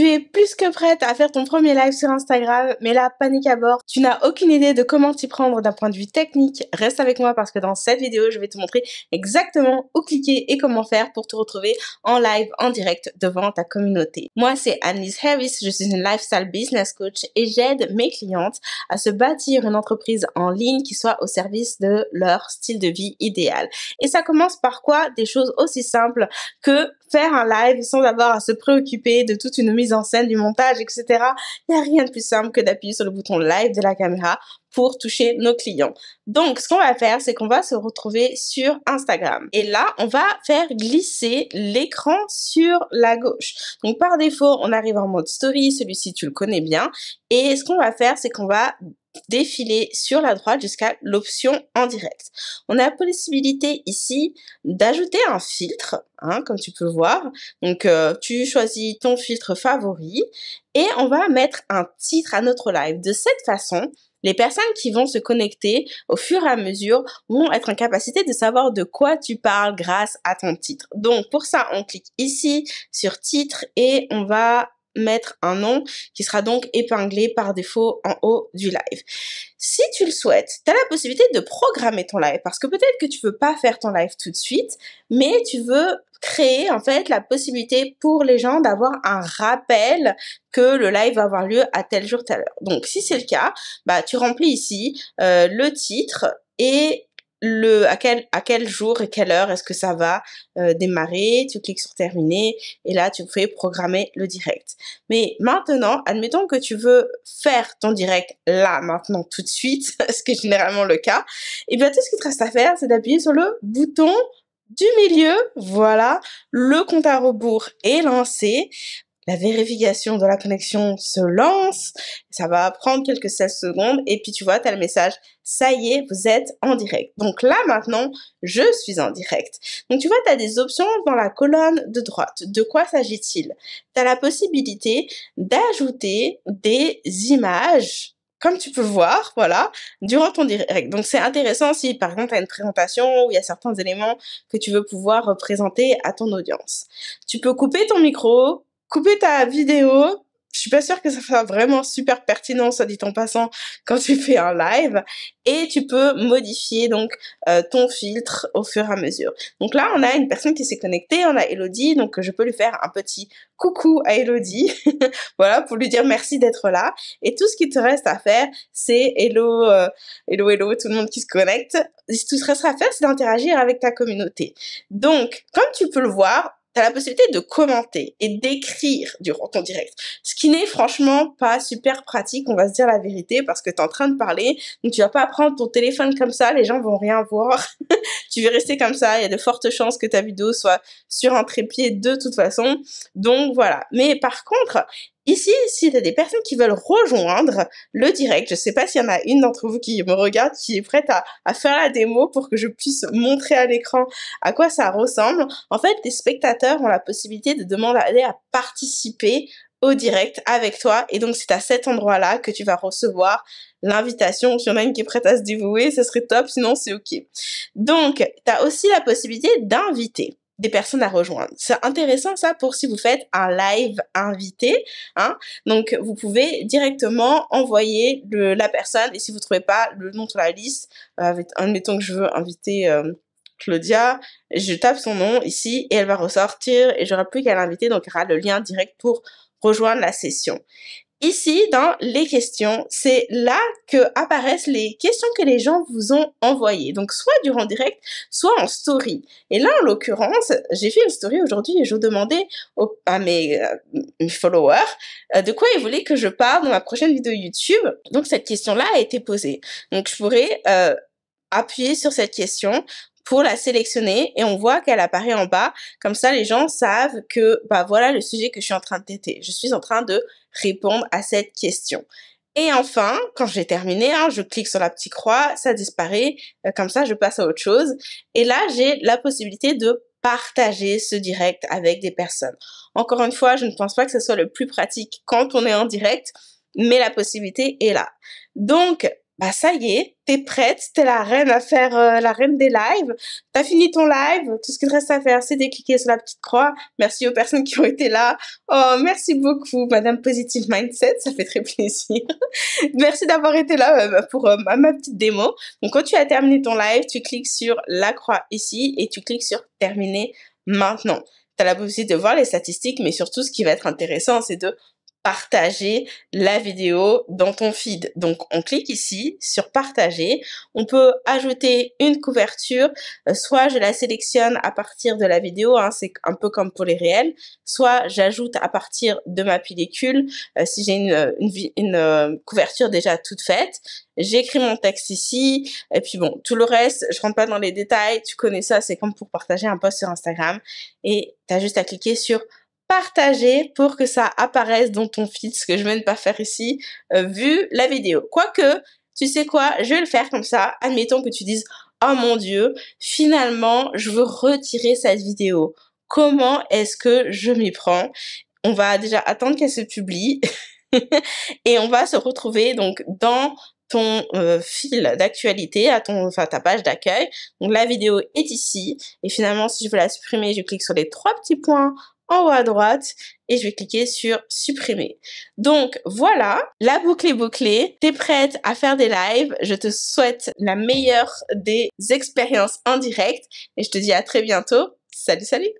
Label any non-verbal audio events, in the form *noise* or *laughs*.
Tu es plus que prête à faire ton premier live sur Instagram, mais là, panique à bord. Tu n'as aucune idée de comment t'y prendre d'un point de vue technique. Reste avec moi parce que dans cette vidéo, je vais te montrer exactement où cliquer et comment faire pour te retrouver en live, en direct devant ta communauté. Moi, c'est Annelise Harris. Je suis une lifestyle business coach et j'aide mes clientes à se bâtir une entreprise en ligne qui soit au service de leur style de vie idéal. Et ça commence par quoi? Des choses aussi simples que faire un live sans avoir à se préoccuper de toute une mise en scène, du montage, etc. Il n'y a rien de plus simple que d'appuyer sur le bouton live de la caméra pour toucher nos clients. Donc, ce qu'on va faire, c'est qu'on va se retrouver sur Instagram. Et là, on va faire glisser l'écran sur la gauche. Donc, par défaut, on arrive en mode story. Celui-ci, tu le connais bien. Et ce qu'on va faire, c'est qu'on va défiler sur la droite jusqu'à l'option en direct. On a la possibilité ici d'ajouter un filtre, hein, comme tu peux voir. Donc euh, tu choisis ton filtre favori et on va mettre un titre à notre live. De cette façon, les personnes qui vont se connecter au fur et à mesure vont être en capacité de savoir de quoi tu parles grâce à ton titre. Donc pour ça, on clique ici sur titre et on va mettre un nom qui sera donc épinglé par défaut en haut du live. Si tu le souhaites, tu as la possibilité de programmer ton live parce que peut-être que tu veux pas faire ton live tout de suite, mais tu veux créer en fait la possibilité pour les gens d'avoir un rappel que le live va avoir lieu à tel jour, telle heure. Donc si c'est le cas, bah tu remplis ici euh, le titre et le à quel à quel jour et quelle heure est-ce que ça va euh, démarrer tu cliques sur terminer et là tu peux programmer le direct mais maintenant admettons que tu veux faire ton direct là maintenant tout de suite *laughs* ce qui est généralement le cas et eh bien tout ce qu'il te reste à faire c'est d'appuyer sur le bouton du milieu, voilà, le compte à rebours est lancé la vérification de la connexion se lance. Ça va prendre quelques 16 secondes. Et puis tu vois, tu as le message. Ça y est, vous êtes en direct. Donc là maintenant, je suis en direct. Donc tu vois, tu as des options dans la colonne de droite. De quoi s'agit-il Tu as la possibilité d'ajouter des images comme tu peux voir, voilà, durant ton direct. Donc c'est intéressant si par exemple tu as une présentation où il y a certains éléments que tu veux pouvoir présenter à ton audience. Tu peux couper ton micro, couper ta vidéo, je suis pas sûre que ça soit vraiment super pertinent, ça dit en passant, quand tu fais un live. Et tu peux modifier donc euh, ton filtre au fur et à mesure. Donc là, on a une personne qui s'est connectée, on a Elodie, donc je peux lui faire un petit coucou à Elodie, *laughs* voilà, pour lui dire merci d'être là. Et tout ce qui te reste à faire, c'est hello, euh, hello, hello, tout le monde qui se connecte. Tout ce qui reste à faire, c'est d'interagir avec ta communauté. Donc, comme tu peux le voir, la possibilité de commenter et d'écrire durant ton direct. Ce qui n'est franchement pas super pratique, on va se dire la vérité, parce que tu es en train de parler, donc tu vas pas prendre ton téléphone comme ça, les gens vont rien voir. *laughs* tu vas rester comme ça, il y a de fortes chances que ta vidéo soit sur un trépied de toute façon. Donc voilà. Mais par contre, Ici, si tu as des personnes qui veulent rejoindre le direct, je sais pas s'il y en a une d'entre vous qui me regarde, qui est prête à, faire la démo pour que je puisse montrer à l'écran à quoi ça ressemble. En fait, les spectateurs ont la possibilité de demander à participer au direct avec toi. Et donc, c'est à cet endroit-là que tu vas recevoir l'invitation. S'il y en a une qui est prête à se dévouer, ce serait top. Sinon, c'est OK. Donc, tu as aussi la possibilité d'inviter des personnes à rejoindre. C'est intéressant ça pour si vous faites un live invité. Hein. Donc vous pouvez directement envoyer la personne et si vous ne trouvez pas le nom sur la liste, euh, avec, admettons que je veux inviter euh, Claudia, je tape son nom ici et elle va ressortir et j'aurai plus qu'à l'inviter donc il y aura le lien direct pour rejoindre la session. Ici, dans les questions, c'est là que apparaissent les questions que les gens vous ont envoyées. Donc, soit durant direct, soit en story. Et là, en l'occurrence, j'ai fait une story aujourd'hui et je demandais à mes, euh, followers euh, de quoi ils voulaient que je parle dans ma prochaine vidéo YouTube. Donc, cette question-là a été posée. Donc, je pourrais euh, appuyer sur cette question pour la sélectionner et on voit qu'elle apparaît en bas. Comme ça, les gens savent que, bah voilà le sujet que je suis en train de traiter. Je suis en train de répondre à cette question. Et enfin, quand j'ai terminé, hein, je clique sur la petite croix, ça disparaît, euh, comme ça je passe à autre chose. Et là, j'ai la possibilité de partager ce direct avec des personnes. Encore une fois, je ne pense pas que ce soit le plus pratique quand on est en direct, mais la possibilité est là. Donc, bah ça y est, t'es prête, t'es la reine à faire euh, la reine des lives, t'as fini ton live, tout ce qu'il reste à faire c'est de cliquer sur la petite croix. Merci aux personnes qui ont été là. Oh, merci beaucoup madame Positive Mindset, ça fait très *laughs* plaisir. merci d'avoir été là euh, bah, pour euh, ma, petite démo. Donc quand tu as terminé ton live, tu cliques sur la croix ici et tu cliques sur terminer maintenant. T'as la possibilité de voir les statistiques mais surtout ce qui va être intéressant c'est de partager la vidéo dans ton feed. Donc on clique ici sur partager. On peut ajouter une couverture. Euh, soit je la sélectionne à partir de la vidéo, hein, c'est un peu comme pour les réels. Soit j'ajoute à partir de ma pellicule euh, si j'ai une, euh, couverture déjà toute faite. J'écris mon texte ici. Et puis bon, tout le reste, je rentre pas dans les détails. Tu connais ça, c'est comme pour partager un post sur Instagram. Et tu as juste à cliquer sur partager pour que ça apparaisse dans ton feed, ce que je vais ne pas faire ici, euh, vu la vidéo. Quoique, tu sais quoi, je vais le faire comme ça. Admettons que tu dises, oh mon dieu, finalement, je veux retirer cette vidéo. Comment est-ce que je m'y prends On va déjà attendre qu'elle se publie. *laughs* et on va se retrouver donc dans ton euh, fil d'actualité, à ton, enfin ta page d'accueil. Donc la vidéo est ici et finalement si je veux la supprimer, je clique sur les trois petits points en haut à droite et je vais cliquer sur supprimer. Donc voilà, la boucle est bouclée. T'es prête à faire des lives. Je te souhaite la meilleure des expériences en direct et je te dis à très bientôt. Salut, salut